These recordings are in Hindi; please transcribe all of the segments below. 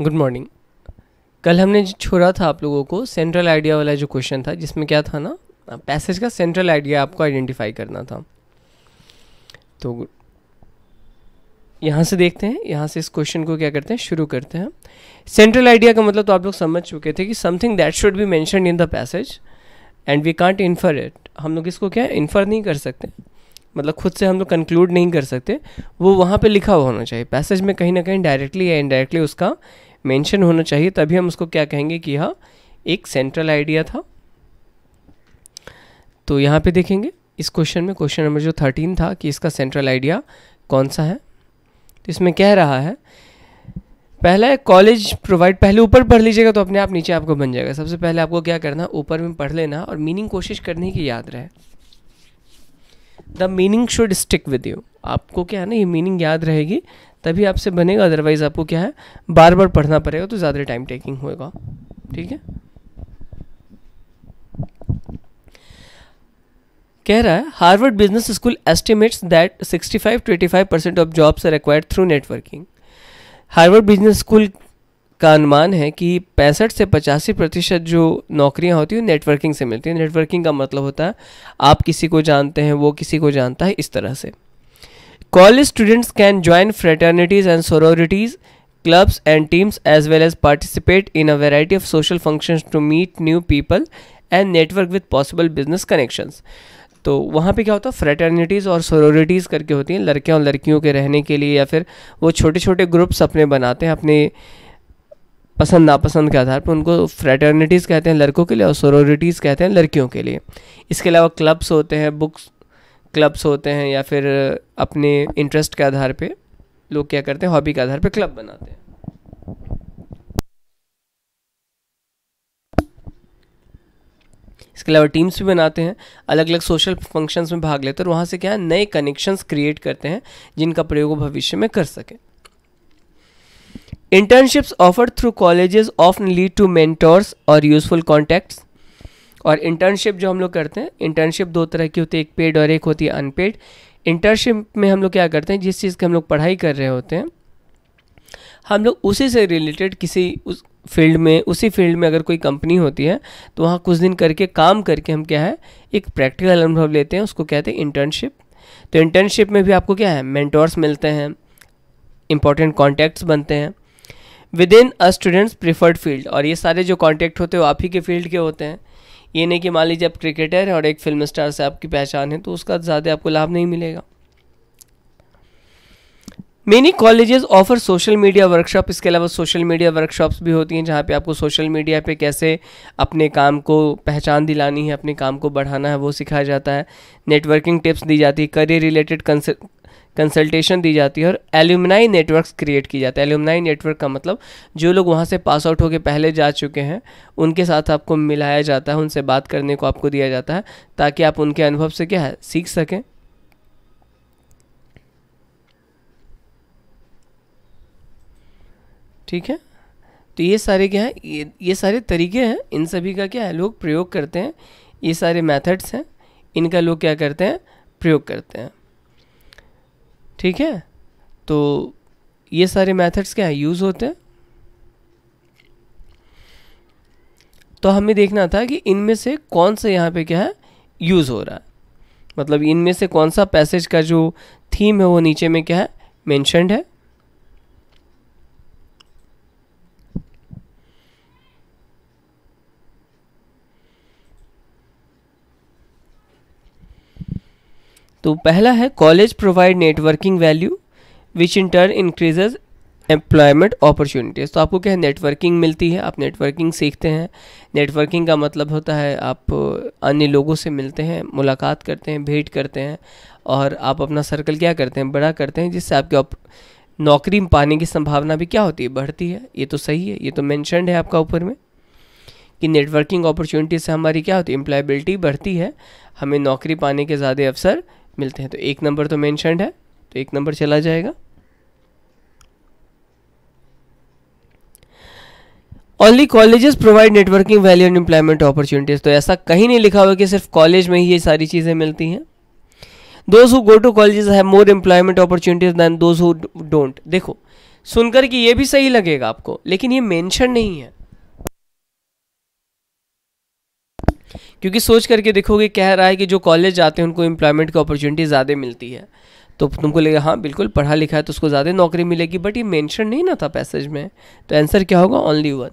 गुड मॉर्निंग कल हमने छोड़ा था आप लोगों को सेंट्रल आइडिया वाला जो क्वेश्चन था जिसमें क्या था ना पैसेज का सेंट्रल आइडिया आपको आइडेंटिफाई करना था तो यहाँ से देखते हैं यहाँ से इस क्वेश्चन को क्या करते हैं शुरू करते हैं सेंट्रल आइडिया का मतलब तो आप लोग समझ चुके थे कि something that should be mention in the passage and we can't infer it हम लोग इसको क्या इन्फर नहीं कर सकते मतलब खुद से हम लोग कंक्लूड नहीं कर सकते वो वहाँ पे लिखा हुआ होना चाहिए पैसेज में कहीं ना कहीं डायरेक्टली या इनडायरेक्टली उसका मेंशन होना चाहिए तभी हम उसको क्या कहेंगे कि यह एक सेंट्रल आइडिया था तो यहाँ पे देखेंगे इस क्वेश्चन में क्वेश्चन नंबर जो थर्टीन था कि इसका सेंट्रल आइडिया कौन सा है तो इसमें कह रहा है पहला है कॉलेज प्रोवाइड पहले ऊपर पढ़ लीजिएगा तो अपने आप नीचे आपको बन जाएगा सबसे पहले आपको क्या करना ऊपर में पढ़ लेना और मीनिंग कोशिश करने की याद रहे the meaning should stick with you आपको क्या है ना ये मीनिंग याद रहेगी तभी आपसे बनेगा अदरवाइज़ आपको क्या है बार बार पढ़ना पड़ेगा तो ज़्यादा टाइम टेकिंग होगा ठीक है कह रहा है Harvard business school estimates that 65 twenty five percent of jobs are through networking Harvard business school का अनुमान है कि पैंसठ से पचासी प्रतिशत जो नौकरियां होती हैं नेटवर्किंग से मिलती हैं नेटवर्किंग का मतलब होता है आप किसी को जानते हैं वो किसी को जानता है इस तरह से college students can join fraternities and sororities clubs and teams as well as participate in a variety of social function to meet new people and network with possible business connection तो वहाँ पे क्या होता है फ्रेटर्निटीज़ और सोरोरिटीज़ करके होती हैं लड़के और लड़कियों के रहने के लिए या फिर वो छोटे छोटे ग्रुप्स अपने बनाते हैं अपने पसंद नापसंद के आधार पर उनको फ्रेटर्निटीज़ कहते हैं लड़कों के लिए और सोरोटीज़ कहते हैं लड़कियों के लिए इसके अलावा क्लब्स होते हैं बुक्स क्लब्स होते हैं या फिर अपने इंटरेस्ट के आधार पर लोग क्या करते हैं हॉबी के आधार पर क्लब बनाते हैं इसके अलावा टीम्स भी बनाते हैं अलग अलग सोशल फंक्शंस में भाग लेते हैं और वहाँ से क्या है नए कनेक्शंस क्रिएट करते हैं जिनका प्रयोग भविष्य में कर सकें internships offered through colleges of lead to mentors और यूजफुल कॉन्टैक्ट्स और इंटर्नशिप जो हम लोग करते हैं इंटर्नशिप दो तरह की होती है एक पेड और एक होती है अनपेड इंटर्नशिप में हम लोग क्या करते हैं जिस चीज़ की हम लोग पढ़ाई कर रहे होते हैं हम लोग उसी से रिलेटेड किसी उस फील्ड में उसी फील्ड में अगर कोई कंपनी होती है तो वहाँ कुछ दिन करके काम करके हम क्या है एक प्रैक्टिकल अनुभव लेते हैं उसको कहते हैं इंटर्नशिप तो इंटर्नशिप में भी आपको क्या है मेंटोर्स मिलते हैं इंपॉर्टेंट कॉन्टैक्ट्स बनते हैं within a students preferred field और ये सारे जो कॉन्टैक्ट होते हैं आप ही के फील्ड के होते हैं ये नहीं कि मान लीजिए आप क्रिकेटर हैं और एक फिल्म स्टार से आपकी पहचान है तो उसका ज़्यादा आपको लाभ नहीं मिलेगा many colleges offer social media workshop इसके अलावा सोशल मीडिया वर्कशॉप्स भी होती हैं जहाँ पे आपको सोशल मीडिया पे कैसे अपने काम को पहचान दिलानी है अपने काम को बढ़ाना है वो सिखाया जाता है नेटवर्किंग टिप्स दी जाती है करियर रिलेटेड कंसल्टेशन दी जाती है और एल्यूमिनाई नेटवर्क्स क्रिएट की जाती है एल्यूमिनाई नेटवर्क का मतलब जो लोग वहाँ से पास आउट होकर पहले जा चुके हैं उनके साथ आपको मिलाया जाता है उनसे बात करने को आपको दिया जाता है ताकि आप उनके अनुभव से क्या है सीख सकें ठीक है तो ये सारे क्या है ये ये सारे तरीके हैं इन सभी का क्या है लोग प्रयोग करते हैं ये सारे मेथड्स हैं इनका लोग क्या करते हैं प्रयोग करते हैं ठीक है तो ये सारे मेथड्स क्या है यूज़ होते हैं तो हमें देखना था कि इनमें से कौन सा यहाँ पे क्या है यूज़ हो रहा है मतलब इनमें से कौन सा पैसेज का जो थीम है वो नीचे में क्या है मैंशनड है तो पहला है college provide networking value which in turn increases employment opportunities तो आपको क्या है नेटवर्किंग मिलती है आप नेटवर्किंग सीखते हैं नेटवर्किंग का मतलब होता है आप अन्य लोगों से मिलते हैं मुलाकात करते हैं भेंट करते हैं और आप अपना सर्कल क्या करते हैं बड़ा करते हैं जिससे आपके आप नौकरी पाने की संभावना भी क्या होती है बढ़ती है ये तो सही है ये तो मैंशनड है आपका ऊपर में कि नेटवर्किंग अपॉर्चुनिटीज से हमारी क्या होती है एम्प्लॉयबिलिटी बढ़ती है हमें नौकरी पाने के ज़्यादा अवसर मिलते हैं तो एक नंबर तो मैंशन है तो एक नंबर चला जाएगा only colleges provide networking value and employment opportunities तो ऐसा कहीं नहीं लिखा हुआ कि सिर्फ कॉलेज में ही ये सारी चीज़ें मिलती हैं those who go to colleges have more employment opportunities than those who don't देखो सुनकर कि ये भी सही लगेगा आपको लेकिन ये मैंशन नहीं है क्योंकि सोच करके देखोगे कह रहा है कि जो कॉलेज जाते हैं उनको एम्प्लॉयमेंट की अपॉर्चुनिटी ज़्यादा मिलती है तो तुमको लगेगा हाँ बिल्कुल पढ़ा लिखा है तो उसको ज़्यादा नौकरी मिलेगी बट ये मेंशन नहीं ना था पैसेज में तो आंसर क्या होगा ओनली वन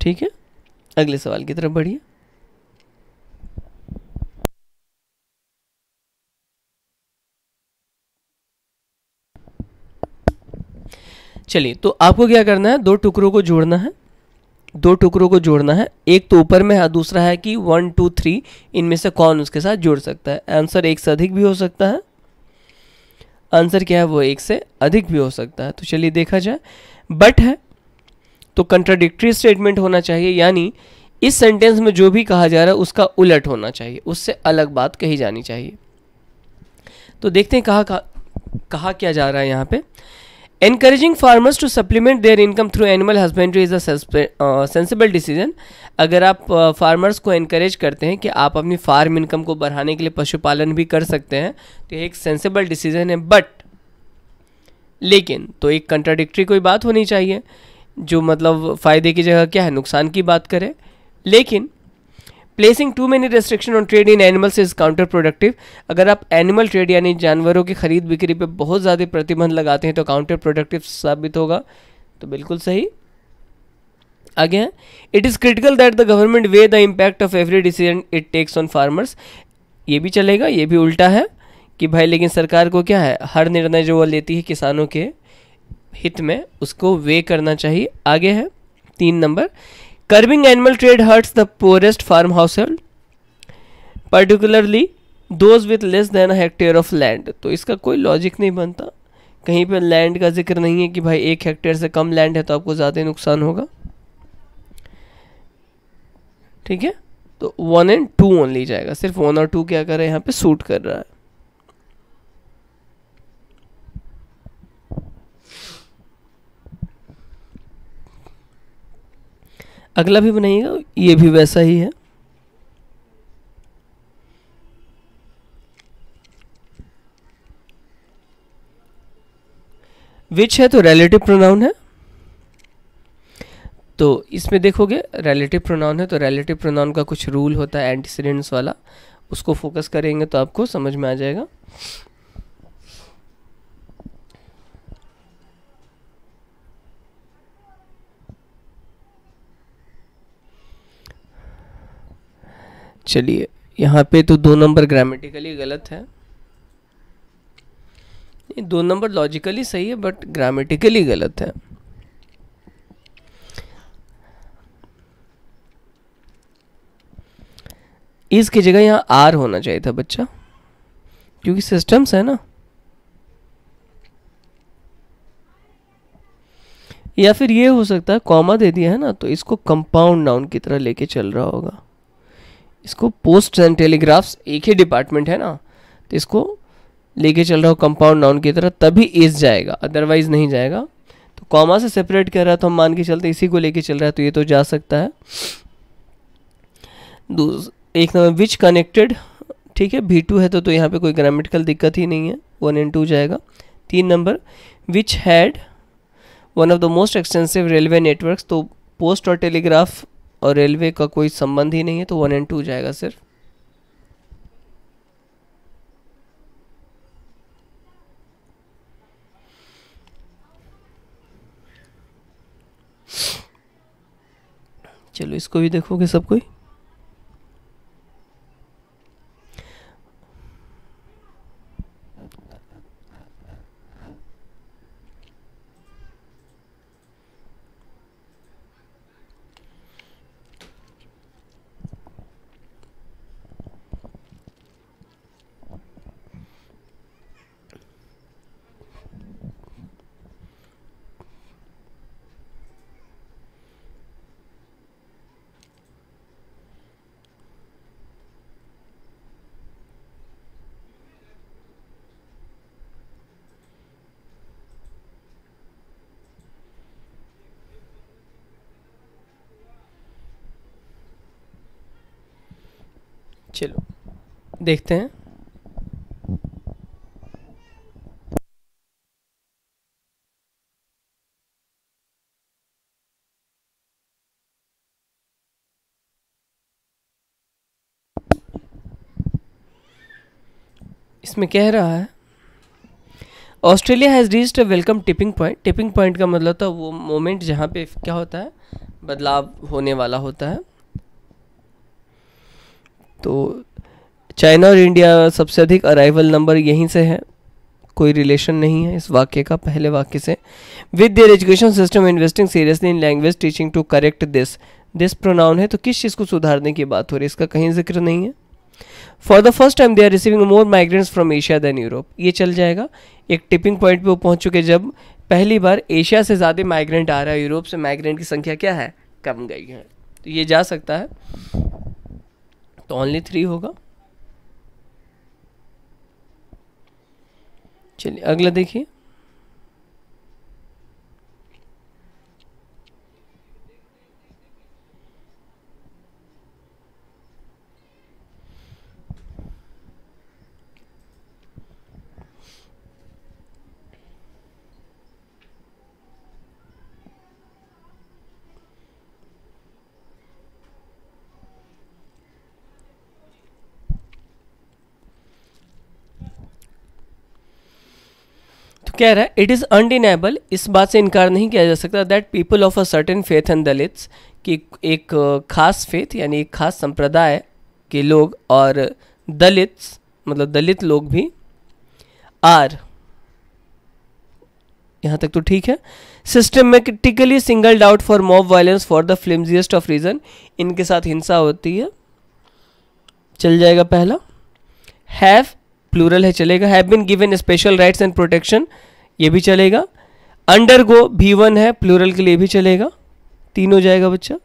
ठीक है अगले सवाल की तरफ बढ़िए चलिए तो आपको क्या करना है दो टुकड़ों को जोड़ना है दो टुकड़ों को जोड़ना है एक तो ऊपर में है दूसरा है कि वन टू थ्री इनमें से कौन उसके साथ जोड़ सकता है आंसर एक से अधिक भी हो सकता है आंसर क्या है वो एक से अधिक भी हो सकता है तो चलिए देखा जाए बट है तो कंट्राडिक्ट्री स्टेटमेंट होना चाहिए यानी इस सेंटेंस में जो भी कहा जा रहा है उसका उलट होना चाहिए उससे अलग बात कही जानी चाहिए तो देखते हैं कहा कहा, कहा क्या जा रहा है यहाँ पे Encouraging farmers to supplement their income through animal husbandry is a uh, sensible decision. अगर आप फार्मर्स uh, को इनक्रेज करते हैं कि आप अपनी फार्म इनकम को बढ़ाने के लिए पशुपालन भी कर सकते हैं तो एक सेंसिबल डिसीजन है बट लेकिन तो एक कंट्राडिक्ट्री कोई बात होनी चाहिए जो मतलब फ़ायदे की जगह क्या है नुकसान की बात करें लेकिन placing too many restriction on trade in animals is counterproductive अगर आप एनिमल ट्रेड यानी जानवरों की खरीद बिक्री पे बहुत ज़्यादा प्रतिबंध लगाते हैं तो काउंटर प्रोडक्टिव साबित होगा तो बिल्कुल सही आगे हैं it is critical that the government weigh the impact of every decision it takes on farmers ये भी चलेगा ये भी उल्टा है कि भाई लेकिन सरकार को क्या है हर निर्णय जो वो लेती है किसानों के हित में उसको वे करना चाहिए आगे है तीन number curbing animal trade hurts the poorest farm household particularly those with less than hectare of land तो इसका कोई लॉजिक नहीं बनता कहीं पर लैंड का जिक्र नहीं है कि भाई एक हेक्टेयर से कम लैंड है तो आपको ज़्यादा नुकसान होगा ठीक है तो वन एंड टू ओनली जाएगा सिर्फ वन और टू क्या कर रहा है यहाँ पे सूट कर रहा है अगला भी बनाइएगा ये भी वैसा ही है विच है तो रिलेटिव प्रोनाउन है तो इसमें देखोगे रिलेटिव प्रोनाउन है तो रिलेटिव प्रोनाउन का कुछ रूल होता है एंटीसीडेंट्स वाला उसको फोकस करेंगे तो आपको समझ में आ जाएगा चलिए यहाँ पे तो दो नंबर ग्रामेटिकली गलत है दो नंबर लॉजिकली सही है बट ग्रामेटिकली गलत है इसकी जगह यहाँ आर होना चाहिए था बच्चा क्योंकि सिस्टम्स है ना या फिर ये हो सकता है कॉमा दे दिया है ना तो इसको कंपाउंड नाउन की तरह लेके चल रहा होगा इसको पोस्ट एंड टेलीग्राफ्स एक ही डिपार्टमेंट है ना तो इसको लेके चल रहा हूँ कंपाउंड नाउन की तरह तभी इस जाएगा अदरवाइज नहीं जाएगा तो कॉमा से सेपरेट कर रहा है तो हम मान के चलते इसी को लेके चल रहा है तो ये तो जा सकता है एक नंबर विच कनेक्टेड ठीक है भी टू है तो, तो यहाँ पर कोई ग्रामेटिकल दिक्कत ही नहीं है वन एंड टू जाएगा तीन number which had one of the most extensive railway network तो पोस्ट और टेलीग्राफ और रेलवे का कोई संबंध ही नहीं है तो वन एंड टू जाएगा सिर्फ चलो इसको भी देखोगे सब कोई चलो देखते हैं इसमें कह रहा है Australia has reached a welcome tipping point tipping point का मतलब था तो वो मोमेंट जहाँ पे क्या होता है बदलाव होने वाला होता है तो चाइना और इंडिया सबसे अधिक अराइवल नंबर यहीं से है कोई रिलेशन नहीं है इस वाक्य का पहले वाक्य से with their education system investing seriously in language teaching to correct this this pronoun है तो किस चीज़ को सुधारने की बात हो रही है इसका कहीं जिक्र नहीं है for the first time they are receiving more migrants from Asia than Europe ये चल जाएगा एक टिपिंग पॉइंट पर वो चुके जब पहली बार एशिया से ज़्यादा माइग्रेंट आ रहा है यूरोप से माइग्रेंट की संख्या क्या है कम गई है तो ये जा सकता है तो ओनली थ्री होगा चलिए अगला देखिए कह रहा है इट इज़ अनडिनेबल इस बात से इनकार नहीं किया जा सकता that people of a certain faith and Dalits कि एक खास फेथ यानी एक खास संप्रदाय के लोग और दलित्स मतलब दलित लोग भी आर यहाँ तक तो ठीक है systematically singled out for mob violence for the flimsiest of reason इनके साथ हिंसा होती है चल जाएगा पहला हैव प्लूरल है चलेगा have been given special rights and protection ये भी चलेगा अंडर गो भी वन है प्लूरल के लिए भी चलेगा तीन हो जाएगा बच्चा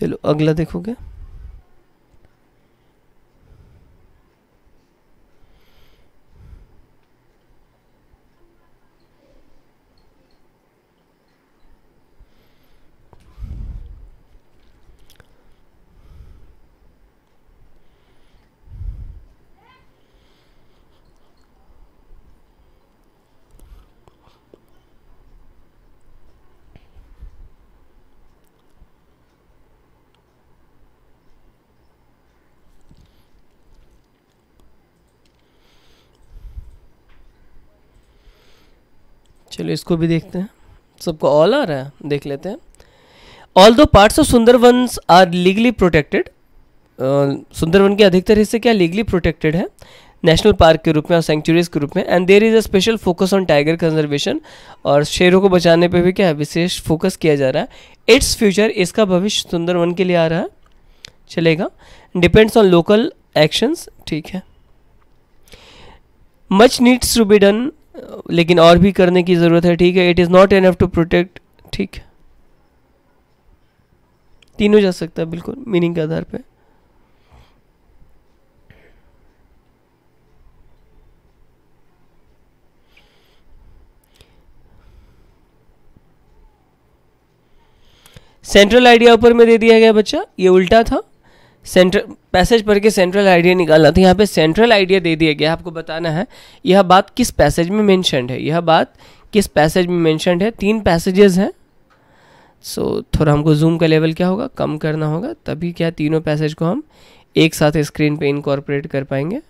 चलो अगला देखोगे चलो इसको भी देखते हैं सबको ऑल आ रहा है देख लेते हैं ऑल दो parts of Sundarbans are legally protected Sundarban के अधिकतर हिस्से क्या लीगली प्रोटेक्टेड है नेशनल पार्क के रूप में और सेंचुरीज के रूप में and there is a special focus on tiger conservation और शेरों को बचाने पे भी क्या है विशेष फोकस किया जा रहा है इट्स फ्यूचर इसका भविष्य सुंदरवन के लिए आ रहा है चलेगा डिपेंड्स ऑन लोकल एक्शंस ठीक है much needs to be done लेकिन और भी करने की ज़रूरत है ठीक है it is not enough to protect ठीक तीनों जा सकता है बिल्कुल मीनिंग के आधार पे सेंट्रल आइडिया ऊपर में दे दिया गया बच्चा ये उल्टा था सेंट्रल पैसेज पढ़ के सेंट्रल आइडिया निकालना था तो यहाँ पे सेंट्रल आइडिया दे दिया गया आपको बताना है यह बात किस पैसेज में मैंशनड है यह बात किस पैसेज में मैंशनड है तीन पैसेजेस हैं सो so, थोड़ा हमको जूम का लेवल क्या होगा कम करना होगा तभी क्या तीनों पैसेज को हम एक साथ स्क्रीन पे इनकॉर्पोरेट कर पाएंगे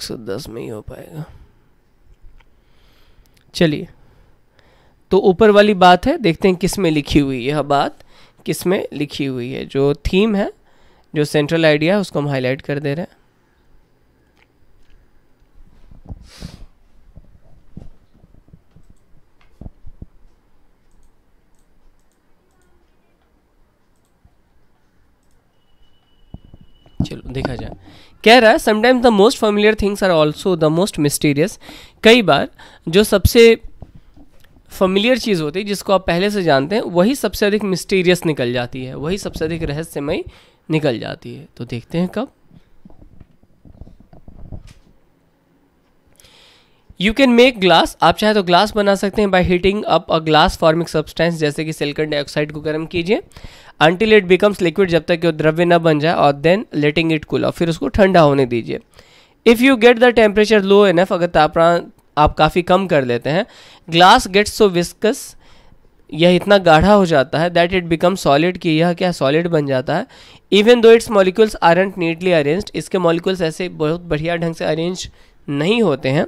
110 में ही हो पाएगा चलिए तो ऊपर वाली बात है देखते हैं किस में लिखी हुई यह बात किस में लिखी हुई है जो थीम है जो सेंट्रल आइडिया है उसको हम हाईलाइट कर दे रहे हैं चलो देखा जाए कह रहा है sometimes the most familiar things are also the most mysterious कई बार जो सबसे फेमिलियर चीज़ होती है जिसको आप पहले से जानते हैं वही सबसे अधिक मिस्टीरियस निकल जाती है वही सबसे अधिक रहस्यमय निकल जाती है तो देखते हैं कब यू कैन मेक ग्लास आप चाहे तो ग्लास बना सकते हैं by heating up a glass forming substance जैसे कि सिलिकॉन डाइऑक्साइड को गर्म कीजिए अंटिल इट बिकम्स लिक्विड जब तक कि वो द्रव्य न बन जाए और देन लेटिंग इट कूल और फिर उसको ठंडा होने दीजिए if you get the temperature low enough अगर तापमान आप काफ़ी कम कर लेते हैं ग्लास गेट्स सो विस्कस यह इतना गाढ़ा हो जाता है दैट इट बिकम सॉलिड कि यह क्या सॉलिड बन जाता है even though its molecules aren't neatly arrange इसके मॉलिक्यूल्स ऐसे बहुत बढ़िया ढंग से अरेंज नहीं होते हैं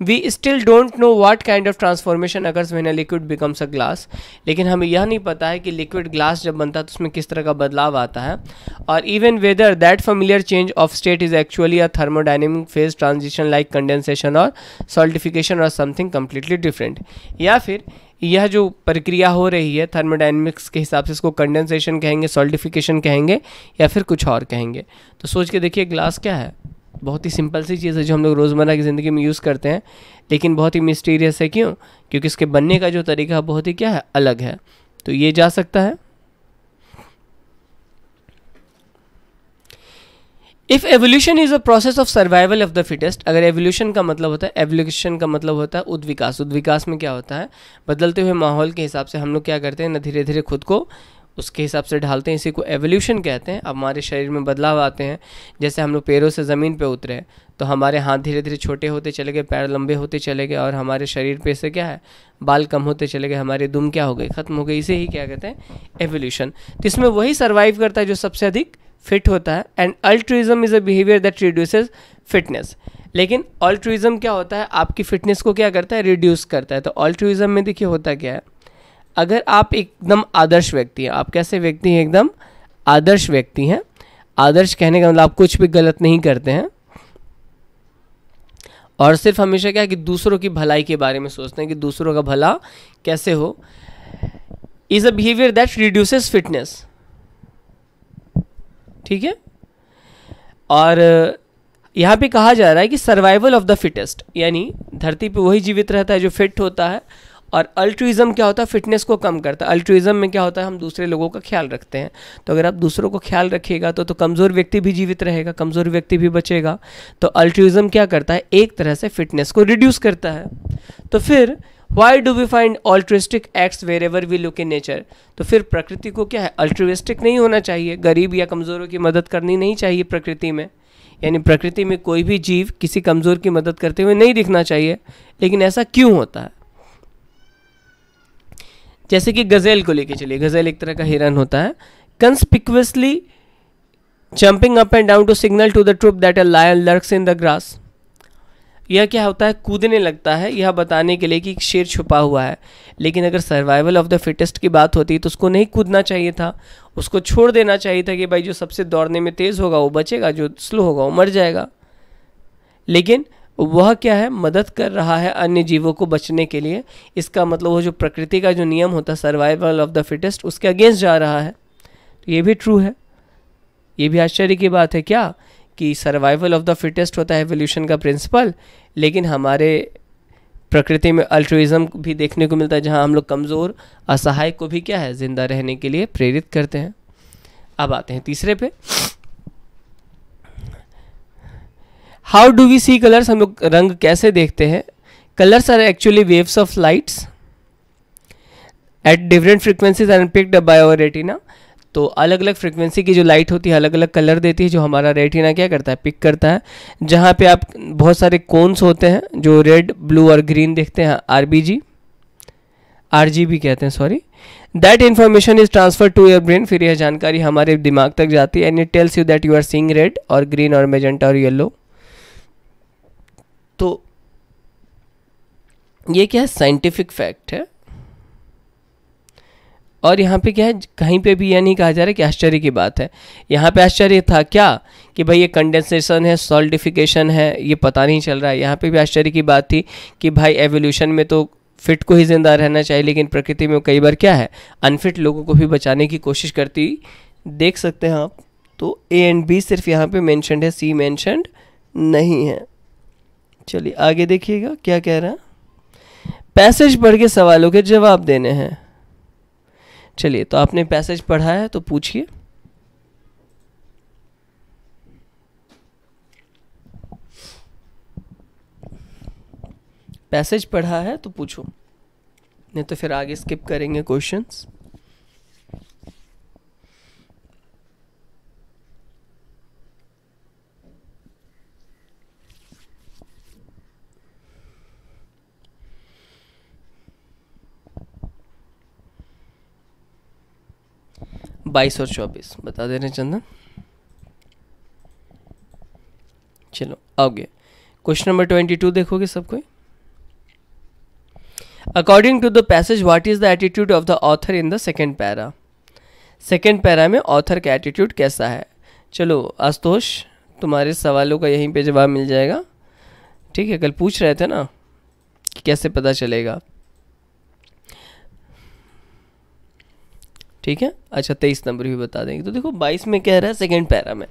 we still don't know what kind of transformation occurs when a liquid becomes a glass लेकिन हमें यह नहीं पता है कि लिक्विड ग्लास जब बनता है तो उसमें किस तरह का बदलाव आता है और even whether that familiar change of state is actually a thermodynamic phase transition like condensation और सॉल्टिफिकेशन और समथिंग कम्प्लीटली डिफरेंट या फिर यह जो प्रक्रिया हो रही है थर्मोडाइनमिक्स के हिसाब से इसको कंडेंसेशन कहेंगे सॉल्टिफिकेशन कहेंगे या फिर कुछ और कहेंगे तो सोच के देखिए ग्लास क्या है बहुत ही सिंपल सी चीज़ है जो हम लोग रोज़मर्रा की ज़िंदगी में यूज़ करते हैं लेकिन बहुत ही मिस्टीरियस है क्यों क्योंकि इसके बनने का जो तरीका है बहुत ही क्या है अलग है तो ये जा सकता है if evolution is a process of survival of the fittest अगर एवोल्यूशन का मतलब होता है एवोल्यूशन का मतलब होता है उद्विकास उद्विकास में क्या होता है बदलते हुए माहौल के हिसाब से हम लोग क्या करते हैं ना धीरे धीरे खुद को उसके हिसाब से ढालते हैं इसी को एवोल्यूशन कहते हैं अब हमारे शरीर में बदलाव आते हैं जैसे हम लोग पैरों से ज़मीन पे उतरे तो हमारे हाथ धीरे धीरे छोटे होते चले गए पैर लंबे होते चले गए और हमारे शरीर पे से क्या है बाल कम होते चले गए हमारे दुम क्या हो गई ख़त्म हो गई इसे ही क्या कहते हैं एवोल्यूशन तो इसमें वही सर्वाइव करता है जो सबसे अधिक फिट होता है and altruism is a behaviour that reduces fitness लेकिन अल्ट्रिज्म क्या होता है आपकी फिटनेस को क्या करता है रिड्यूस करता है तो अल्ट्रिज्म में देखिए होता क्या है अगर आप एकदम आदर्श व्यक्ति हैं आप कैसे व्यक्ति हैं एकदम आदर्श व्यक्ति हैं आदर्श कहने का मतलब आप कुछ भी गलत नहीं करते हैं और सिर्फ हमेशा क्या कि दूसरों की भलाई के बारे में सोचते हैं कि दूसरों का भला कैसे हो is a behaviour that reduces fitness ठीक है और यहाँ पे कहा जा रहा है कि सर्वाइवल ऑफ द फिटेस्ट यानी धरती पे वही जीवित रहता है जो फिट होता है और अल्ट्रुइज़म क्या होता है फिटनेस को कम करता है अल्ट्रुइज़म में क्या होता है हम दूसरे लोगों का ख्याल रखते हैं तो अगर आप दूसरों को ख्याल रखेगा तो तो कमज़ोर व्यक्ति भी जीवित रहेगा कमज़ोर व्यक्ति भी बचेगा तो अल्ट्रुइज़म क्या करता है एक तरह से फिटनेस को रिड्यूस करता है तो फिर why do we find altruistic acts wherever we look in nature तो फिर प्रकृति को क्या है अल्ट्रिस्टिक नहीं होना चाहिए गरीब या कमज़ोरों की मदद करनी नहीं चाहिए प्रकृति में यानी प्रकृति में कोई भी जीव किसी कमज़ोर की मदद करते हुए नहीं दिखना चाहिए लेकिन ऐसा क्यों होता है जैसे कि गज़ेल को लेके चलिए गज़ेल एक तरह का हिरन होता है conspicuously jumping up and down to signal to the troop that a lion lurks in the grass यह क्या होता है कूदने लगता है यह बताने के लिए कि शेर छुपा हुआ है लेकिन अगर सर्वाइवल ऑफ द फिटेस्ट की बात होती तो उसको नहीं कूदना चाहिए था उसको छोड़ देना चाहिए था कि भाई जो सबसे दौड़ने में तेज़ होगा वो बचेगा जो स्लो होगा वो मर जाएगा लेकिन वह क्या है मदद कर रहा है अन्य जीवों को बचने के लिए इसका मतलब वो जो प्रकृति का जो नियम होता है सर्वाइवल ऑफ द फिटेस्ट उसके अगेंस्ट जा रहा है तो ये भी ट्रू है ये भी आश्चर्य की बात है क्या कि सर्वाइवल ऑफ द फिटेस्ट होता है एवोल्यूशन का प्रिंसिपल लेकिन हमारे प्रकृति में अल्ट्रोइज़म भी देखने को मिलता है जहाँ हम लोग कमज़ोर असहाय को भी क्या है ज़िंदा रहने के लिए प्रेरित करते हैं अब आते हैं तीसरे पे how do we see colours हम लोग रंग कैसे देखते हैं colours are actually waves of lights at different frequencies are picked by our retina तो अलग अलग फ्रिक्वेंसी की जो लाइट होती है अलग अलग कलर देती है जो हमारा रेटिना क्या करता है पिक करता है जहाँ पे आप बहुत सारे कोन्स होते हैं जो रेड ब्लू और ग्रीन देखते हैं R B G R G भी कहते हैं sorry that information is transfer to your brain फिर यह जानकारी हमारे दिमाग तक जाती है and it tells you that you are seeing red और ग्रीन और मेजेंटा और येलो तो ये क्या है साइंटिफिक फैक्ट है और यहाँ पे क्या है कहीं पे भी यह नहीं कहा जा रहा कि आश्चर्य की बात है यहाँ पे आश्चर्य था क्या कि भाई ये कंडेंसेशन है सॉल्टिफिकेशन है ये पता नहीं चल रहा है यहाँ पे भी आश्चर्य की बात थी कि भाई एवोल्यूशन में तो फिट को ही ज़िंदा रहना चाहिए लेकिन प्रकृति में कई बार क्या है अनफिट लोगों को भी बचाने की कोशिश करती देख सकते हैं आप तो ए एंड बी सिर्फ यहाँ पे मैंशनड है सी मैंशनड नहीं है चलिए आगे देखिएगा क्या कह रहा है पैसेज पढ़ के सवालों के जवाब देने हैं चलिए तो आपने पैसेज पढ़ा है तो पूछिए पैसेज पढ़ा है तो पूछो नहीं तो फिर आगे स्किप करेंगे क्वेश्चंस बाईस और चौबीस बता दे रहे चंदन चलो आओगे क्वेश्चन नंबर ट्वेंटी टू देखोगे सबको according to the passage what is the attitude of the author in the second para second para में ऑथर का एटीट्यूड कैसा है चलो आशुतोष तुम्हारे सवालों का यहीं पे जवाब मिल जाएगा ठीक है कल पूछ रहे थे ना कि कैसे पता चलेगा ठीक है अच्छा तेईस नंबर भी बता देंगे तो देखो बाईस में कह रहा है सेकेंड पैरा में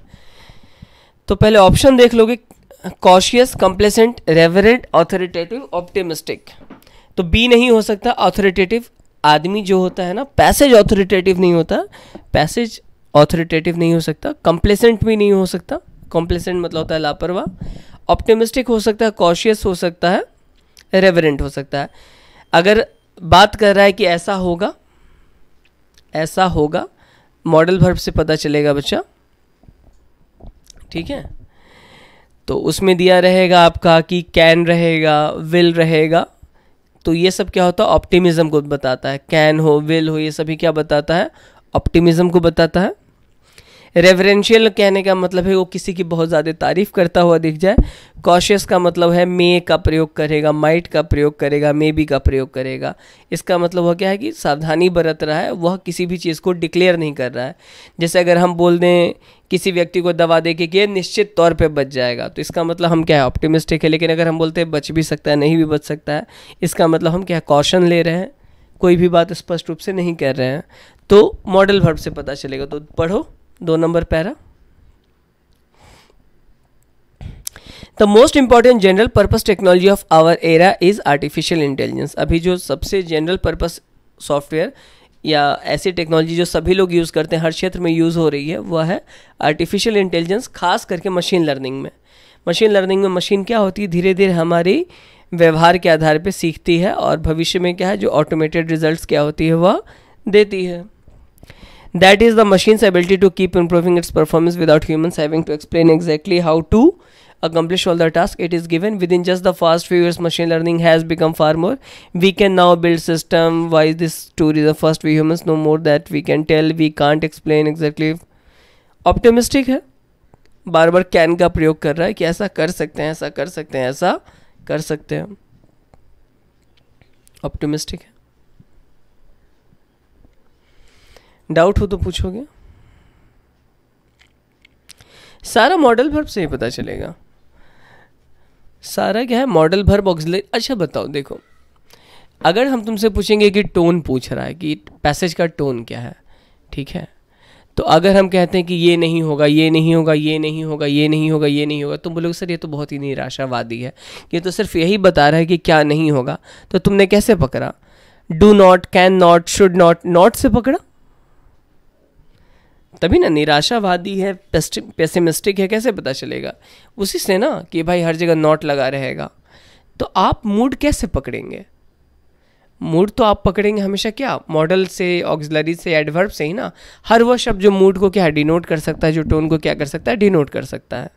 तो पहले ऑप्शन देख लोगे cautious complacent reverent authoritative optimistic तो बी नहीं हो सकता ऑथोरिटेटिव आदमी जो होता है ना पैसेज ऑथोरिटेटिव नहीं होता पैसेज ऑथोरिटेटिव नहीं हो सकता कंप्लेसेंट भी नहीं हो सकता कॉम्प्लेसेंट मतलब होता है लापरवाह ऑप्टिमिस्टिक हो सकता है कॉशियस हो सकता है रेवरेंट हो सकता है अगर बात कर रहा है कि ऐसा होगा ऐसा होगा मॉडल भर्ब से पता चलेगा बच्चा ठीक है तो उसमें दिया रहेगा आपका कि कैन रहेगा विल रहेगा तो ये सब क्या होता है ऑप्टिमिज्म को बताता है कैन हो विल हो ये सभी क्या बताता है ऑप्टिमिज्म को बताता है रेवरेंशियल कहने का मतलब है वो किसी की बहुत ज़्यादा तारीफ़ करता हुआ दिख जाए कॉशियस का मतलब है मे का प्रयोग करेगा माइट का प्रयोग करेगा मे बी का प्रयोग करेगा इसका मतलब वह क्या है कि सावधानी बरत रहा है वह किसी भी चीज़ को डिक्लेयर नहीं कर रहा है जैसे अगर हम बोल दें किसी व्यक्ति को दवा दे के कि निश्चित तौर पे बच जाएगा तो इसका मतलब हम क्या है ऑप्टिमिस्टिक है लेकिन अगर हम बोलते हैं बच भी सकता है नहीं भी बच सकता है इसका मतलब हम क्या है कॉशन ले रहे हैं कोई भी बात स्पष्ट रूप से नहीं कर रहे हैं तो मॉडल वर्ब से पता चलेगा तो पढ़ो दो number para the most important general purpose technology of our era is artificial intelligence अभी जो सबसे जनरल पर्पज़ सॉफ्टवेयर या ऐसी टेक्नोलॉजी जो सभी लोग यूज़ करते हैं हर क्षेत्र में यूज़ हो रही है वह है आर्टिफिशियल इंटेलिजेंस खास करके मशीन लर्निंग में मशीन लर्निंग में मशीन क्या होती है धीरे धीरे हमारी व्यवहार के आधार पर सीखती है और भविष्य में क्या है जो ऑटोमेटेड रिजल्ट क्या होती है वह देती है That is the machine's ability to keep improving its performance without humans having to explain exactly how to accomplish all the tasks it is given within just the fast few years machine learning has become far more we can now build system why this story the first we humans know more that we can tell we can't explain exactly Optimistic है बार बार का प्रयोग कर रहा है कि ऐसा कर सकते हैं ऐसा कर सकते हैं ऐसा कर सकते हैं Optimistic है डाउट हो तो पूछोगे सारा मॉडल भर से ही पता चलेगा सारा क्या है मॉडल वर्ब ऑक्सिलरी अच्छा बताओ देखो अगर हम तुमसे पूछेंगे कि टोन पूछ रहा है कि पैसेज का टोन क्या है ठीक है तो अगर हम कहते हैं कि ये नहीं होगा ये नहीं होगा ये नहीं होगा ये नहीं होगा ये नहीं होगा तुम तो बोलोगे सर ये तो बहुत ही निराशावादी है ये तो सिर्फ यही बता रहा है कि क्या नहीं होगा तो तुमने कैसे पकड़ा do not can not should not not से पकड़ा तभी ना निराशावादी है पेसिमिस्टिक है कैसे पता चलेगा उसी से ना कि भाई हर जगह नॉट लगा रहेगा तो आप मूड कैसे पकड़ेंगे मूड तो आप पकड़ेंगे हमेशा क्या मॉडल से ऑक्सलरी से एडवर्ब से ही ना हर वो शब्द जो मूड को क्या डिनोट कर सकता है जो टोन को क्या कर सकता है डिनोट कर सकता है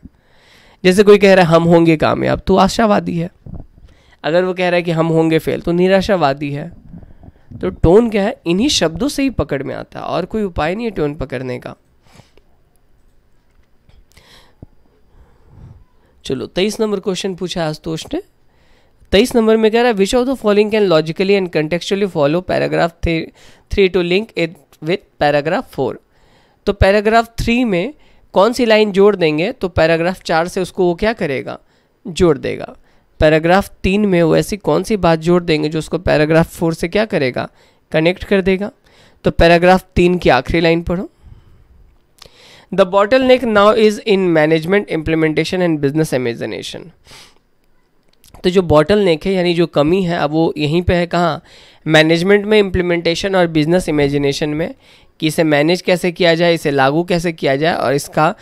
जैसे कोई कह रहा है हम होंगे कामयाब तो आशावादी है अगर वो कह रहा है कि हम होंगे फेल तो निराशावादी है तो टोन क्या है इन्हीं शब्दों से ही पकड़ में आता है और कोई उपाय नहीं है टोन पकड़ने का चलो तेईस नंबर क्वेश्चन पूछा आस्तोष ने तेईस नंबर में कह रहा है which of the following can logically and contextually follow paragraph three to link it with paragraph four तो पैराग्राफ थ्री में कौन सी लाइन जोड़ देंगे तो पैराग्राफ चार से उसको वो क्या करेगा जोड़ देगा पैराग्राफ तीन में वो ऐसी कौन सी बात जोड़ देंगे जो उसको पैराग्राफ फोर से क्या करेगा कनेक्ट कर देगा तो पैराग्राफ तीन की आखिरी लाइन पढ़ो the bottleneck now is in management implementation and business imagination तो जो बॉटल नेक है यानी जो कमी है अब वो यहीं पे है कहाँ मैनेजमेंट में इम्प्लीमेंटेशन और बिजनेस इमेजिनेशन में कि इसे मैनेज कैसे किया जाए इसे लागू कैसे किया जाए और इसका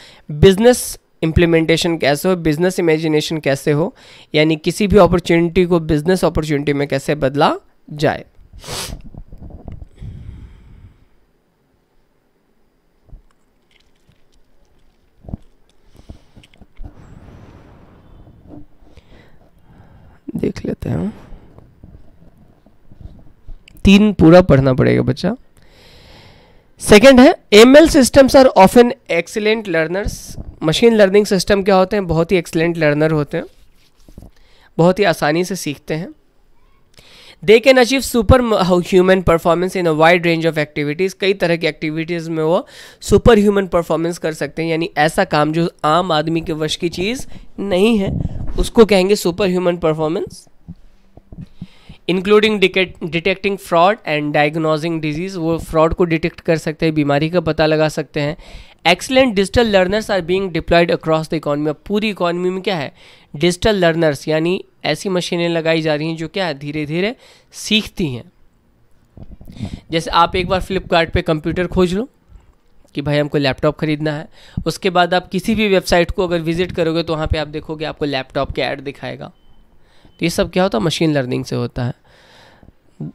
बिजनेस इम्प्लीमेंटेशन कैसे हो बिजनेस इमेजिनेशन कैसे हो यानी किसी भी अपॉर्चुनिटी को बिजनेस अपॉर्चुनिटी में कैसे बदला जाए देख लेते हैं तीन पूरा पढ़ना पड़ेगा बच्चा सेकेंड है M L systems are often excellent learners machine learning system क्या होते हैं बहुत ही एक्सीलेंट लर्नर होते हैं बहुत ही आसानी से सीखते हैं they can achieve superhuman performance in a wide range of activities कई तरह की एक्टिविटीज़ में वो सुपर ह्यूमन परफॉर्मेंस कर सकते हैं यानी ऐसा काम जो आम आदमी के वश की चीज़ नहीं है उसको कहेंगे superhuman performance including detecting fraud and diagnosing disease वो फ्रॉड को डिटेक्ट कर सकते हैं बीमारी का पता लगा सकते हैं excellent digital learners are being deployed across the economy अब पूरी इकॉनमी में क्या है डिजिटल लर्नर्स यानी ऐसी मशीनें लगाई जा रही हैं जो क्या है धीरे धीरे सीखती हैं जैसे आप एक बार फ्लिपकार्ट कंप्यूटर खोज लो कि भाई हमको लैपटॉप ख़रीदना है उसके बाद आप किसी भी वेबसाइट को अगर विज़िट करोगे तो वहाँ पे आप देखोगे आपको लैपटॉप के ऐड दिखाएगा तो ये सब क्या होता है मशीन लर्निंग से होता है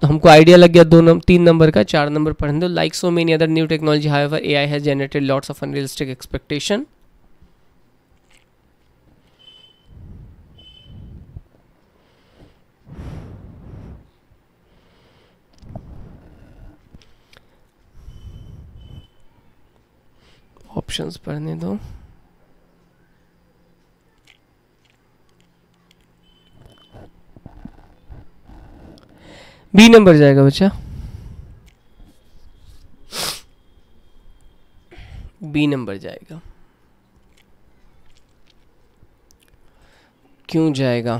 हमको आइडिया लग गया दो नंबर तीन नंबर का चार नंबर पढ़ने दो like so many other new technology ever A I has generated lots of unrealistic expectation options पढ़ने दो बी नंबर जाएगा बच्चा बी नंबर जाएगा क्यों जाएगा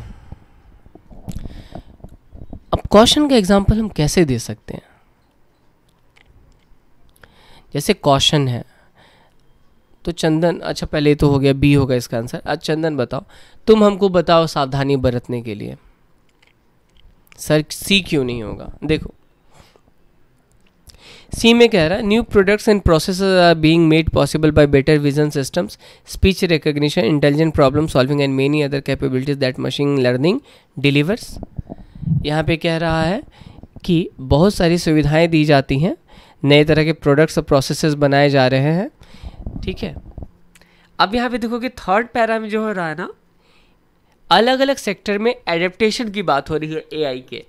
अब क्वेश्चन का एग्जांपल हम कैसे दे सकते हैं जैसे क्वेश्चन है तो चंदन अच्छा पहले तो हो गया बी होगा इसका आंसर अच्छा चंदन बताओ तुम हमको बताओ सावधानी बरतने के लिए सर सी क्यों नहीं होगा देखो सी में कह रहा है new products and process are being made possible by better vision systems speech recognition intelligent problem solving and many other capabilities that machine learning delivers यहाँ पे कह रहा है कि बहुत सारी सुविधाएं दी जाती हैं नए तरह के प्रोडक्ट्स और प्रोसेसेस बनाए जा रहे हैं ठीक है अब यहाँ पे देखो कि थर्ड पैरा में जो हो रहा है ना अलग अलग सेक्टर में एडेप्टेशन की बात हो रही है एआई के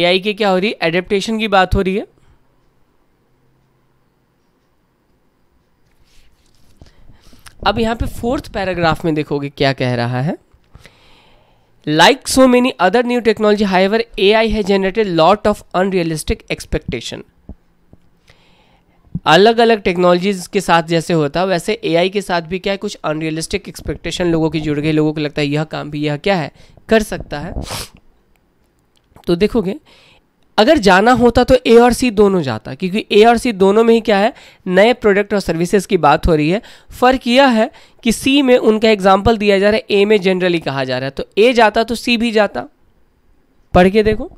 एआई के क्या हो रही है एडेप्टेशन की बात हो रही है अब यहां पे फोर्थ पैराग्राफ में देखोगे क्या कह रहा है like so many other new technology however A I है generated lot of unrealistic expectation अलग अलग टेक्नोलॉजीज़ के साथ जैसे होता है वैसे एआई के साथ भी क्या है कुछ अनरियलिस्टिक एक्सपेक्टेशन लोगों की जुड़ गई लोगों को लगता है यह काम भी यह क्या है कर सकता है तो देखोगे अगर जाना होता तो ए और सी दोनों जाता क्योंकि ए और सी दोनों में ही क्या है नए प्रोडक्ट और सर्विसेज की बात हो रही है फ़र्क यह है कि सी में उनका एग्जाम्पल दिया जा रहा है ए में जनरली कहा जा रहा है तो ए जाता तो सी भी जाता पढ़ के देखो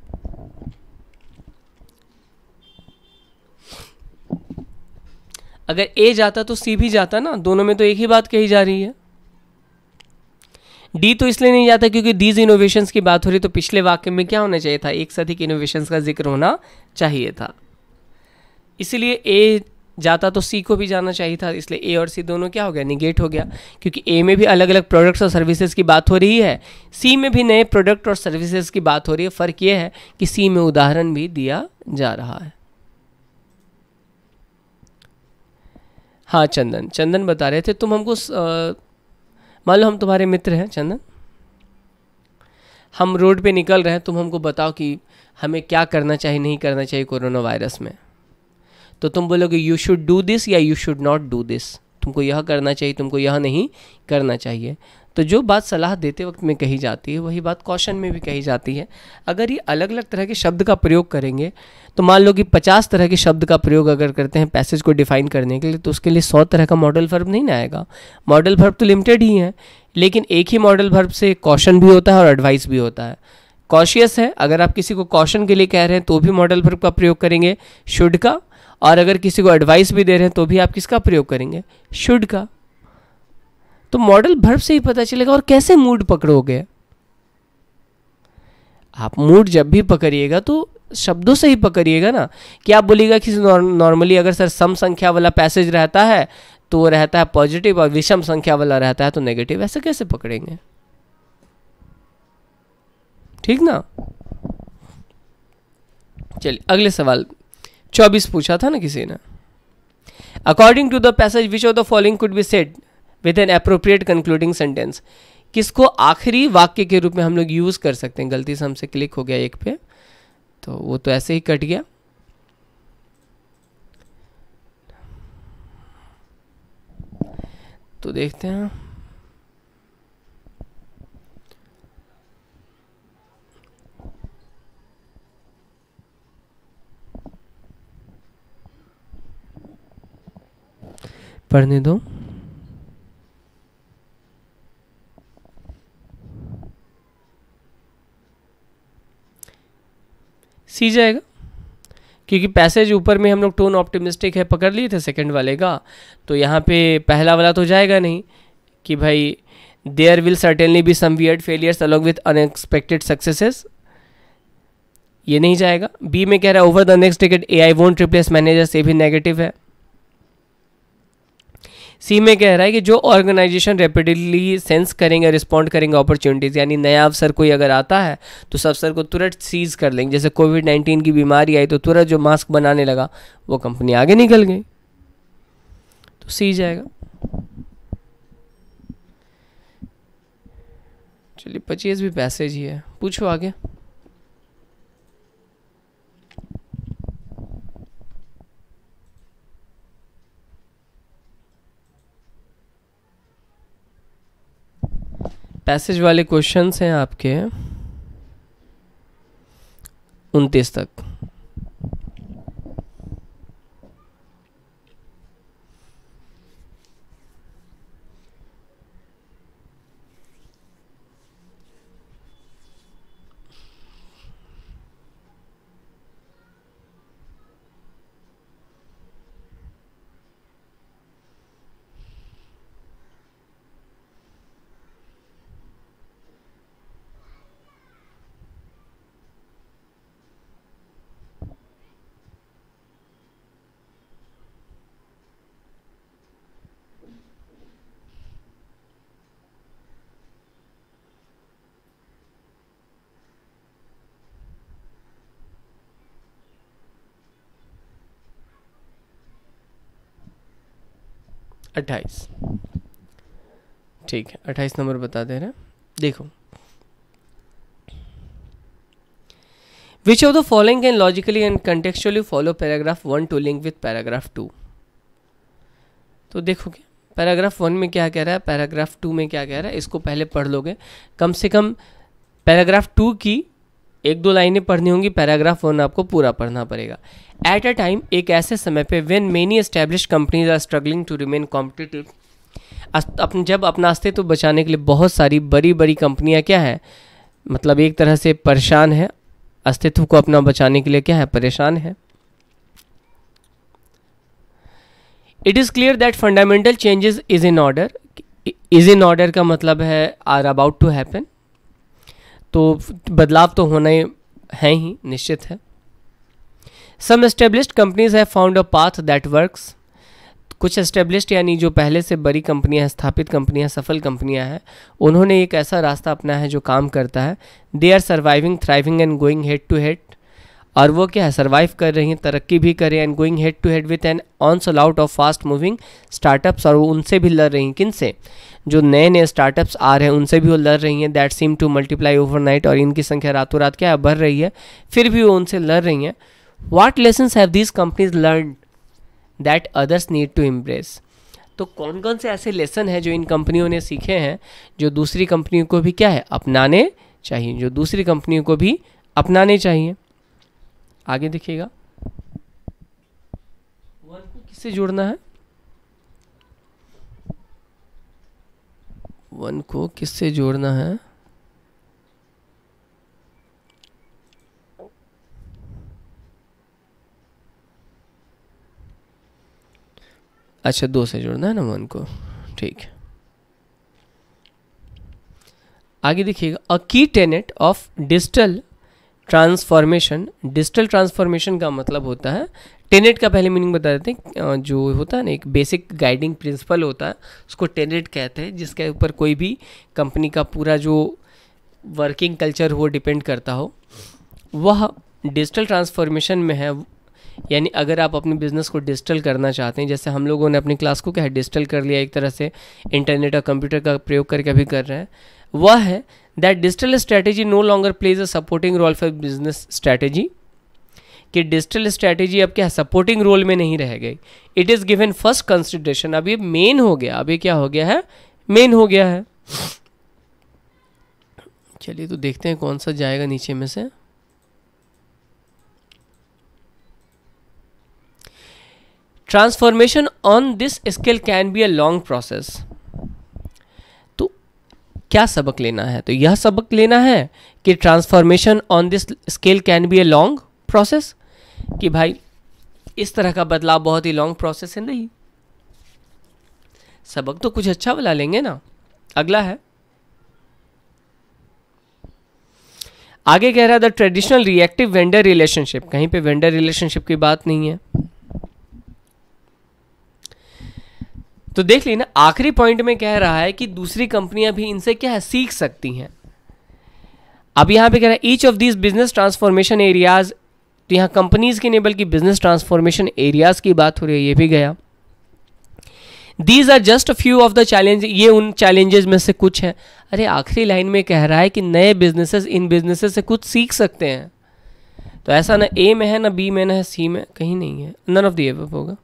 अगर ए जाता तो सी भी जाता ना दोनों में तो एक ही बात कही जा रही है डी तो इसलिए नहीं जाता क्योंकि दीज इनोवेशंस की बात हो रही तो पिछले वाक्य में क्या होना चाहिए था एक से अधिक इनोवेशंस का जिक्र होना चाहिए था इसलिए ए जाता तो सी को भी जाना चाहिए था इसलिए ए और सी दोनों क्या हो गया निगेट हो गया क्योंकि ए में भी अलग अलग प्रोडक्ट्स और सर्विसेज की बात हो रही है सी में भी नए प्रोडक्ट और सर्विसेज की बात हो रही है फ़र्क ये है कि सी में उदाहरण भी दिया जा रहा है हाँ चंदन चंदन बता रहे थे तुम हमको मान लो हम तुम्हारे मित्र हैं चंदन हम रोड पे निकल रहे हैं तुम हमको बताओ कि हमें क्या करना चाहिए नहीं करना चाहिए कोरोना वायरस में तो तुम बोलोगे यू शुड डू दिस या you should not do this तुमको यह करना चाहिए तुमको यह नहीं करना चाहिए तो जो बात सलाह देते वक्त में कही जाती है वही बात कौशन में भी कही जाती है अगर ये अलग अलग तरह के शब्द का प्रयोग करेंगे तो मान लो कि पचास तरह के शब्द का प्रयोग अगर करते हैं पैसेज को डिफाइन करने के लिए तो उसके लिए सौ तरह का मॉडल फर्ब नहीं ना आएगा मॉडल फर्ब तो लिमिटेड ही है लेकिन एक ही मॉडल फर्ब से कौशन भी होता है और एडवाइस भी होता है कॉशियस है अगर आप किसी को कौशन के लिए कह रहे हैं तो भी मॉडल फर्ब का प्रयोग करेंगे शुड का और अगर किसी को एडवाइस भी दे रहे हैं तो भी आप किसका प्रयोग करेंगे शुड का तो मॉडल भर्ब से ही पता चलेगा और कैसे मूड पकड़ोगे आप मूड जब भी पकड़िएगा तो शब्दों से ही पकड़िएगा ना कि आप बोलिएगा कि नॉर्मली अगर सर सम संख्या वाला पैसेज रहता है तो वो रहता है पॉजिटिव और विषम संख्या वाला रहता है तो नेगेटिव ऐसे कैसे पकड़ेंगे ठीक ना चलिए अगले सवाल चौबीस पूछा था ना किसी ने according to the passage which of the following could be said with an appropriate concluding sentence किसको आखिरी वाक्य के रूप में हम लोग यूज़ कर सकते हैं गलती से हमसे क्लिक हो गया एक पे तो वो तो ऐसे ही कट गया तो देखते हैं पढ़ने दो सी जाएगा क्योंकि पैसेज ऊपर में हम लोग टोन ऑप्टिमिस्टिक है पकड़ लिए थे सेकंड वाले का तो यहाँ पे पहला वाला तो जाएगा नहीं कि भाई there will certainly be some weird failures along with unexpected successes ये नहीं जाएगा बी में कह रहा है over the next decade A I won't replace managers ये भी नेगेटिव है सी में कह रहा है कि जो ऑर्गेनाइजेशन रेपिडली सेंस करेंगे रिस्पॉन्ड करेंगे अपॉर्चुनिटीज़ यानी नया अवसर कोई अगर आता है तो उस अवसर को तुरंत सीज कर लेंगे जैसे कोविड नाइन्टीन की बीमारी आई तो तुरंत जो मास्क बनाने लगा वो कंपनी आगे निकल गई तो सी जाएगा चलिए पच्चीस भी पैसेज ही है पूछो आगे पैसेज वाले क्वेश्चन हैं आपके उनतीस तक अट्ठाईस ठीक है अट्ठाईस नंबर बता दे रहे हैं देखो which of the following can logically and contextually follow paragraph one to link with paragraph two तो देखोगे पैराग्राफ वन में क्या कह रहा है पैराग्राफ टू में क्या कह रहा है इसको पहले पढ़ लोगे कम से कम पैराग्राफ टू की एक दो लाइनें पढ़नी होंगी पैराग्राफ वन आपको पूरा पढ़ना पड़ेगा एट अ टाइम एक ऐसे समय पे when many establish companies are struggling to remain competitive अपने जब अपना अस्तित्व बचाने के लिए बहुत सारी बड़ी बड़ी कंपनियां क्या है मतलब एक तरह से परेशान है अस्तित्व को अपना बचाने के लिए क्या है परेशान है it is clear that fundamental changes is in order is in order का मतलब है आर अबाउट टू हैपन तो बदलाव तो होने हैं ही निश्चित है some established companies have found a path that works कुछ एस्टेब्लिश्ड यानी जो पहले से बड़ी कंपनियां स्थापित कंपनियां सफल कंपनियां हैं उन्होंने एक ऐसा रास्ता अपना है जो काम करता है they are surviving thriving and going head to head और वो क्या है सर्वाइव कर रही हैं तरक्की भी कर रहे हैं and going head to head with an onslaught of fast moving startups और वो उनसे भी लड़ रही हैं किन से जो नए नए स्टार्टअप्स आ रहे हैं उनसे भी वो लड़ रही हैं that seem to multiply overnight और इनकी संख्या रातों रात क्या बढ़ रही है फिर भी वो उनसे लड़ रही हैं what lesson have these companies learn that others need to impress तो कौन कौन से ऐसे लेसन हैं जो इन कंपनियों ने सीखे हैं जो दूसरी कंपनियों को भी क्या है अपनाने चाहिए जो दूसरी कंपनियों को भी अपनाने चाहिए आगे देखिएगा वर्क को किससे जोड़ना है वन को किससे जोड़ना है अच्छा दो से जोड़ना है ना वन को ठीक है आगे देखिएगा a key tenet of digital transformation digital transformation का मतलब होता है टेनेट का पहले मीनिंग बता देते हैं जो होता है ना एक बेसिक गाइडिंग प्रिंसिपल होता है उसको टेनेट कहते हैं जिसके ऊपर कोई भी कंपनी का पूरा जो वर्किंग कल्चर हो डिपेंड करता हो वह डिजिटल ट्रांसफॉर्मेशन में है यानी अगर आप अपने बिज़नेस को डिजिटल करना चाहते हैं जैसे हम लोगों ने अपनी क्लास को क्या है डिजिटल कर लिया एक तरह से इंटरनेट और कंप्यूटर का प्रयोग करके अभी कर रहे हैं वह है that digital strategy no longer plays a supporting role for business strategy कि डिजिटल स्ट्रैटेजी अब क्या सपोर्टिंग रोल में नहीं रह गई it is given first consideration अब ये मेन हो गया अब ये क्या हो गया है मेन हो गया है चलिए तो देखते हैं कौन सा जाएगा नीचे में से transformation on this scale can be a long process तो क्या सबक लेना है तो यह सबक लेना है कि transformation on this scale can be a long process कि भाई इस तरह का बदलाव बहुत ही लॉन्ग प्रोसेस है नहीं सबक तो कुछ अच्छा बुला लेंगे ना अगला है आगे कह रहा the traditional reactive vendor relationship कहीं पे वेंडर रिलेशनशिप की बात नहीं है तो देख ना आखिरी पॉइंट में कह रहा है कि दूसरी कंपनियां भी इनसे क्या है सीख सकती हैं अब यहां पे कह रहा है each of these business transformation areas तो यहाँ कंपनीज की नहीं बल्कि बिजनेस ट्रांसफॉर्मेशन एरियाज की बात हो रही है ये भी गया these are just few of the challenge ये उन चैलेंजेस में से कुछ है अरे आखिरी लाइन में कह रहा है कि नए बिजनेसेस इन बिजनेसेस से कुछ सीख सकते हैं तो ऐसा ना ए में है ना बी में ना है सी में कहीं नहीं है नन ऑफ दी एव होगा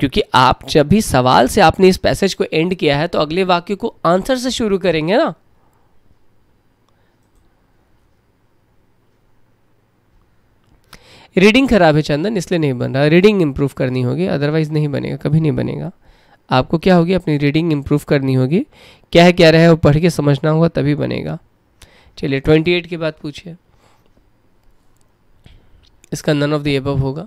क्योंकि आप जब भी सवाल से आपने इस पैसेज को एंड किया है तो अगले वाक्य को आंसर से शुरू करेंगे ना रीडिंग ख़राब है चंदन इसलिए नहीं बन रहा रीडिंग इम्प्रूव करनी होगी अदरवाइज़ नहीं बनेगा कभी नहीं बनेगा आपको क्या होगी अपनी रीडिंग इम्प्रूव करनी होगी क्या है क्या रहा है वो पढ़ के समझना होगा तभी बनेगा चलिए ट्वेंटी एट की बात पूछिए इसका नन ऑफ द एबव होगा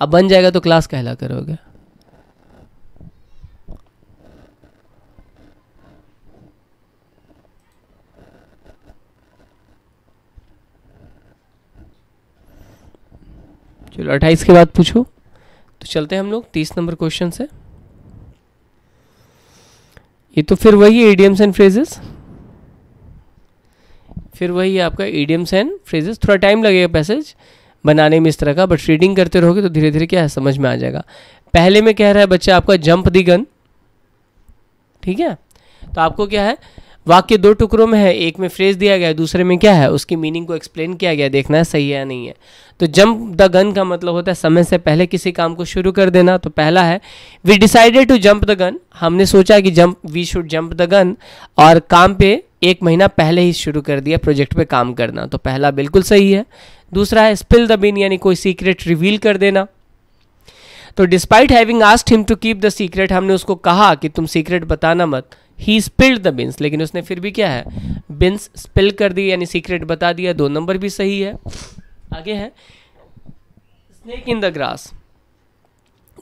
अब बन जाएगा तो क्लास कहला करोगे चलो अट्ठाईस के बाद पूछो तो चलते हैं हम लोग तीस नंबर क्वेश्चन से ये तो फिर वही एडियम्स एंड फ्रेजेस फिर वही आपका एडियम्स एंड फ्रेजेस थोड़ा टाइम लगेगा पैसेज बनाने में इस तरह का बट रीडिंग करते रहोगे तो धीरे धीरे क्या है समझ में आ जाएगा पहले में कह रहा है बच्चा आपका जंप दी गन ठीक है तो आपको क्या है वाक्य दो टुकड़ों में है एक में फ्रेज दिया गया है दूसरे में क्या है उसकी मीनिंग को एक्सप्लेन किया गया देखना है सही है या नहीं है तो जंप द गन का मतलब होता है समय से पहले किसी काम को शुरू कर देना तो पहला है we decided to jump the gun हमने सोचा कि jump we should jump the gun और काम पे एक महीना पहले ही शुरू कर दिया प्रोजेक्ट पे काम करना तो पहला बिल्कुल सही है दूसरा है स्पिल द बिन यानी कोई सीक्रेट रिवील कर देना तो despite having asked him to keep the secret हमने उसको कहा कि तुम सीक्रेट बताना मत ही स्पिल्ड द बिन्स लेकिन उसने फिर भी क्या है बिन्स स्पिल कर दी यानी सीक्रेट बता दिया दो नंबर भी सही है आगे है स्नेक इन द ग्रास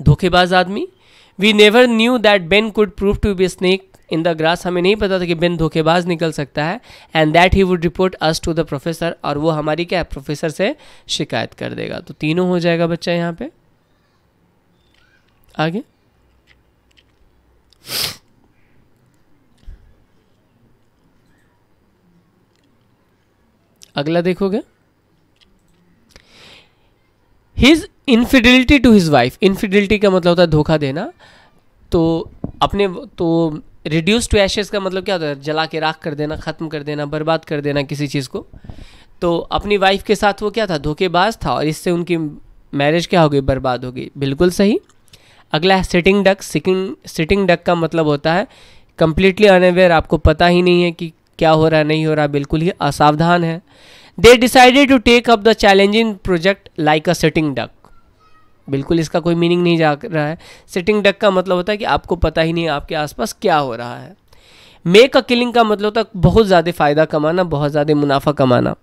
धोखेबाज आदमी we never knew that Ben could prove to be snake in the grass हमें नहीं पता था कि बेन धोखेबाज निकल सकता है and that he would report us to the professor और वो हमारी क्या है प्रोफेसर से शिकायत कर देगा तो तीनों हो जाएगा बच्चा यहाँ पे आगे अगला देखोगे his infidelity to his wife infidelity का मतलब होता है धोखा देना तो अपने तो रिड्यूस टू एशेज का मतलब क्या होता है जला के राख कर देना ख़त्म कर देना बर्बाद कर देना किसी चीज़ को तो अपनी वाइफ के साथ वो क्या था धोखेबाज था और इससे उनकी मैरिज क्या हो गई बर्बाद हो गई बिल्कुल सही अगला है sitting duck sitting sitting duck का मतलब होता है कंप्लीटली अनअवेयर आपको पता ही नहीं है कि क्या हो रहा नहीं हो रहा बिल्कुल ही असावधान है they decided to take up the challenging project like a sitting duck बिल्कुल इसका कोई मीनिंग नहीं जा रहा है सिटिंग डक का मतलब होता है कि आपको पता ही नहीं आपके आसपास क्या हो रहा है मेक अ किलिंग का मतलब होता है बहुत ज़्यादा फ़ायदा कमाना बहुत ज़्यादा मुनाफा कमाना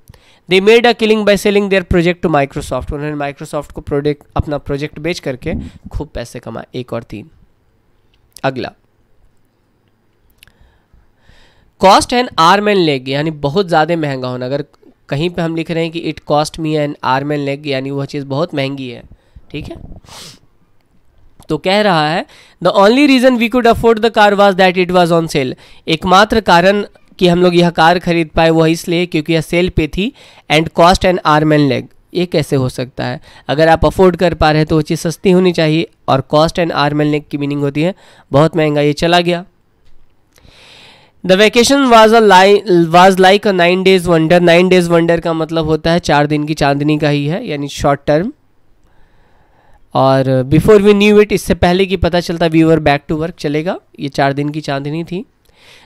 they made a killing by selling their project to Microsoft उन्होंने माइक्रोसॉफ्ट को प्रोडक्ट अपना प्रोजेक्ट बेच करके खूब पैसे कमाए एक और तीन अगला cost an arm and leg यानी बहुत ज़्यादा महंगा होना अगर कहीं पे हम लिख रहे हैं कि it cost me an arm and leg यानी वह चीज़ बहुत महंगी है ठीक है तो कह रहा है the only reason we could afford the car was that it was on sale एकमात्र कारण कि हम लोग यह कार खरीद पाए वह इसलिए क्योंकि यह सेल पे थी and cost and arm and leg ये कैसे हो सकता है अगर आप अफोर्ड कर पा रहे हैं तो वो चीज़ सस्ती होनी चाहिए और cost and arm and leg की मीनिंग होती है बहुत महंगा ये चला गया the vacation was was like a nine days wonder nine days wonder का मतलब होता है चार दिन की चांदनी का ही है यानी शॉर्ट टर्म और बिफोर वी न्यू इट इससे पहले कि पता चलता we were back to work चलेगा ये चार दिन की चांदनी थी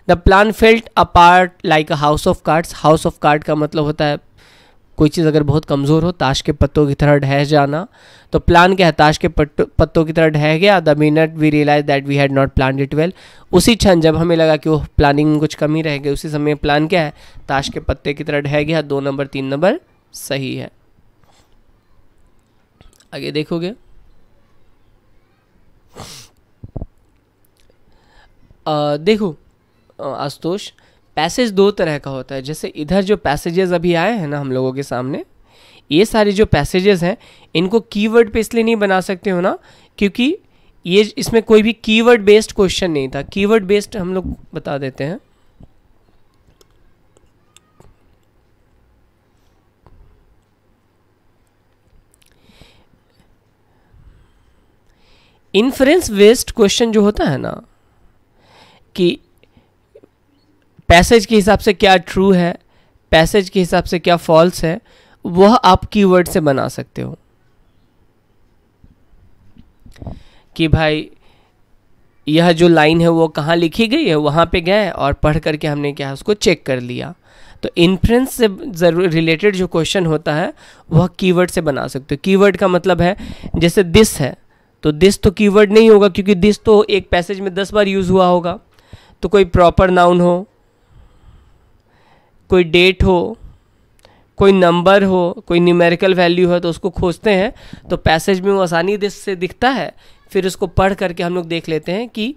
the plan felt a part like a house of cards house of card का मतलब होता है कोई चीज़ अगर बहुत कमज़ोर हो ताश के पत्तों की तरह ढह जाना तो प्लान क्या है ताश के पत्तों की तरह ढह गया the minute we realise that we had not plan it well उसी क्षण जब हमें लगा कि वो प्लानिंग कुछ कमी रह गई उसी समय प्लान क्या है ताश के पत्ते की तरह ढह गया दो नंबर तीन नंबर सही है आगे देखोगे आ, देखो आशुतोष पैसेज दो तरह का होता है जैसे इधर जो पैसेजेस अभी आए हैं ना हम लोगों के सामने ये सारे जो पैसेजेस हैं इनको कीवर्ड पे इसलिए नहीं बना सकते हो ना क्योंकि ये इसमें कोई भी कीवर्ड बेस्ड क्वेश्चन नहीं था कीवर्ड बेस्ड हम लोग बता देते हैं इन्फ्रेंस बेस्ड क्वेश्चन जो होता है ना कि पैसेज के हिसाब से क्या ट्रू है पैसेज के हिसाब से क्या फॉल्स है वह आप कीवर्ड से बना सकते हो कि भाई यह जो लाइन है वो कहाँ लिखी गई है वहाँ पे गए और पढ़ करके हमने क्या उसको चेक कर लिया तो इन्फ्रेंस से जरूर रिलेटेड जो क्वेश्चन होता है वह कीवर्ड से बना सकते हो कीवर्ड का मतलब है जैसे दिस है तो दिस तो कीवर्ड नहीं होगा क्योंकि दिस तो एक पैसेज में दस बार यूज़ हुआ होगा तो कोई प्रॉपर नाउन हो कोई डेट हो कोई नंबर हो कोई न्यूमेरिकल वैल्यू हो तो उसको खोजते हैं तो पैसेज में वो आसानी से दिखता है फिर उसको पढ़ करके हम लोग देख लेते हैं कि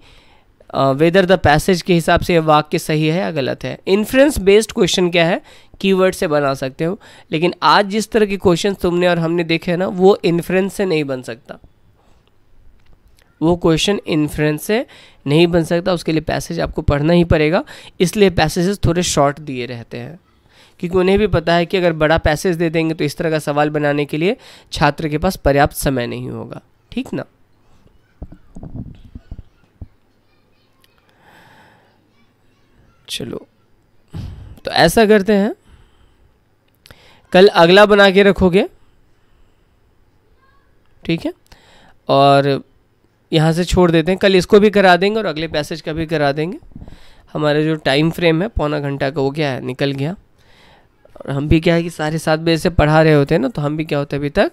वेदर द पैसेज के हिसाब से वाक्य सही है या गलत है इन्फ्रेंस बेस्ड क्वेश्चन क्या है कीवर्ड से बना सकते हो लेकिन आज जिस तरह के क्वेश्चन तुमने और हमने देखे हैं ना वो इन्फ्रेंस से नहीं बन सकता वो क्वेश्चन इन्फ्रेंस से नहीं बन सकता उसके लिए पैसेज आपको पढ़ना ही पड़ेगा इसलिए पैसेजेस थोड़े शॉर्ट दिए रहते हैं क्योंकि उन्हें भी पता है कि अगर बड़ा पैसेज दे देंगे तो इस तरह का सवाल बनाने के लिए छात्र के पास पर्याप्त समय नहीं होगा ठीक ना चलो तो ऐसा करते हैं कल अगला बना के रखोगे ठीक है और यहाँ से छोड़ देते हैं कल इसको भी करा देंगे और अगले पैसेज का भी करा देंगे हमारा जो टाइम फ्रेम है पौना घंटा का वो क्या है निकल गया और हम भी क्या है कि साढ़े सात बजे से पढ़ा रहे होते हैं ना तो हम भी क्या होते हैं अभी तक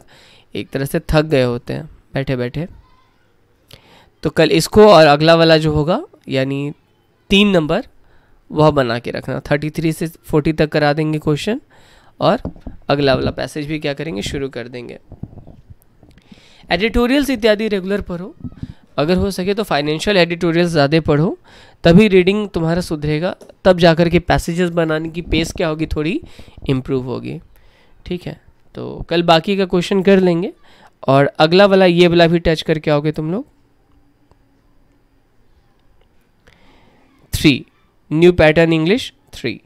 एक तरह से थक गए होते हैं बैठे बैठे तो कल इसको और अगला वाला जो होगा यानी तीन नंबर वह बना के रखना थर्टी थ्री से फोर्टी तक करा देंगे क्वेश्चन और अगला वाला पैसेज भी क्या करेंगे शुरू कर देंगे एडिटोरियल्स इत्यादि रेगुलर पढ़ो अगर हो सके तो फाइनेंशियल एडिटोरियल्स ज़्यादा पढ़ो तभी रीडिंग तुम्हारा सुधरेगा तब जाकर के पैसेजेस बनाने की पेस क्या होगी थोड़ी इम्प्रूव होगी ठीक है तो कल बाकी का क्वेश्चन कर लेंगे और अगला वाला ये वाला भी टच करके आओगे तुम लोग three new pattern English three